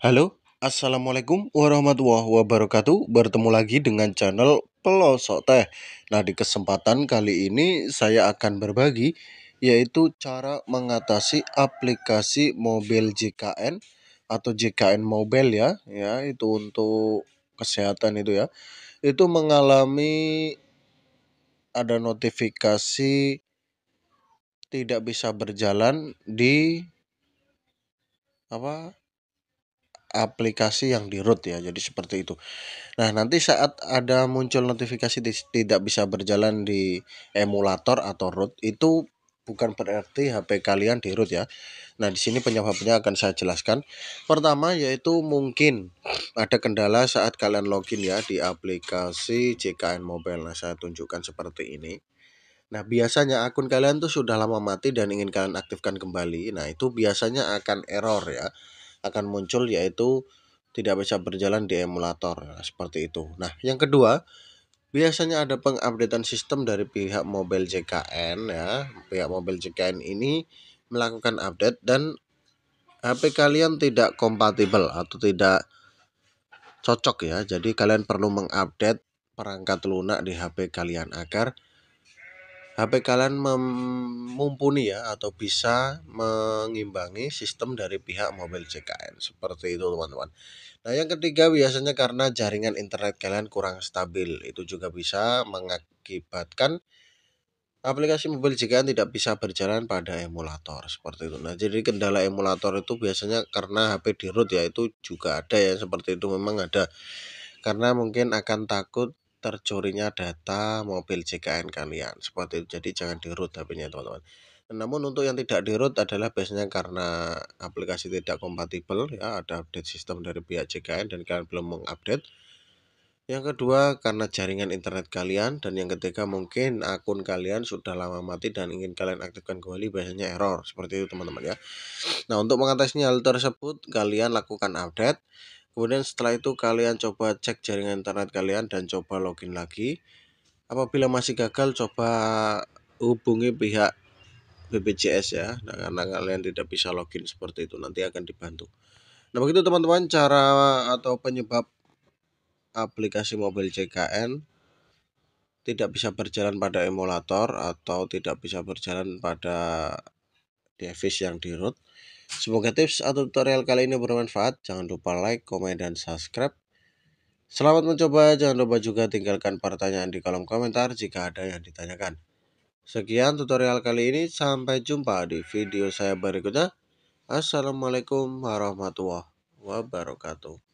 Halo, Assalamualaikum warahmatullahi wabarakatuh Bertemu lagi dengan channel Pelosok Teh Nah di kesempatan kali ini saya akan berbagi Yaitu cara mengatasi aplikasi mobil JKN Atau JKN Mobile ya Ya itu untuk kesehatan itu ya Itu mengalami ada notifikasi tidak bisa berjalan di apa aplikasi yang di root ya jadi seperti itu nah nanti saat ada muncul notifikasi tidak bisa berjalan di emulator atau root itu bukan berarti HP kalian di root ya nah di sini penyebabnya akan saya jelaskan pertama yaitu mungkin ada kendala saat kalian login ya di aplikasi JKN Mobile nah saya tunjukkan seperti ini Nah, biasanya akun kalian tuh sudah lama mati dan ingin kalian aktifkan kembali. Nah, itu biasanya akan error ya akan muncul yaitu tidak bisa berjalan di emulator nah, seperti itu. Nah, yang kedua biasanya ada pengupdatean sistem dari pihak Mobile JKN ya. Pihak Mobile JKN ini melakukan update dan HP kalian tidak kompatibel atau tidak cocok ya. Jadi kalian perlu mengupdate perangkat lunak di HP kalian agar HP kalian mumpuni ya atau bisa mengimbangi sistem dari pihak mobile JKN seperti itu teman-teman nah yang ketiga biasanya karena jaringan internet kalian kurang stabil itu juga bisa mengakibatkan aplikasi mobile JKN tidak bisa berjalan pada emulator seperti itu nah jadi kendala emulator itu biasanya karena HP di root ya itu juga ada ya seperti itu memang ada karena mungkin akan takut tercurinya data mobil JKN kalian. Seperti itu. Jadi jangan di-root HP-nya teman-teman. Namun untuk yang tidak di-root adalah biasanya karena aplikasi tidak kompatibel ya, ada update sistem dari pihak JKN dan kalian belum mengupdate. Yang kedua karena jaringan internet kalian dan yang ketiga mungkin akun kalian sudah lama mati dan ingin kalian aktifkan kembali biasanya error seperti itu teman-teman ya. Nah, untuk mengatasi hal tersebut kalian lakukan update kemudian setelah itu kalian coba cek jaringan internet kalian dan coba login lagi apabila masih gagal coba hubungi pihak BPJS ya nah, karena kalian tidak bisa login seperti itu nanti akan dibantu nah begitu teman-teman cara atau penyebab aplikasi mobil JKN tidak bisa berjalan pada emulator atau tidak bisa berjalan pada di yang di root. Semoga tips atau tutorial kali ini bermanfaat. Jangan lupa like, komen, dan subscribe. Selamat mencoba, jangan lupa juga tinggalkan pertanyaan di kolom komentar jika ada yang ditanyakan. Sekian tutorial kali ini, sampai jumpa di video saya berikutnya. Assalamualaikum warahmatullahi wabarakatuh.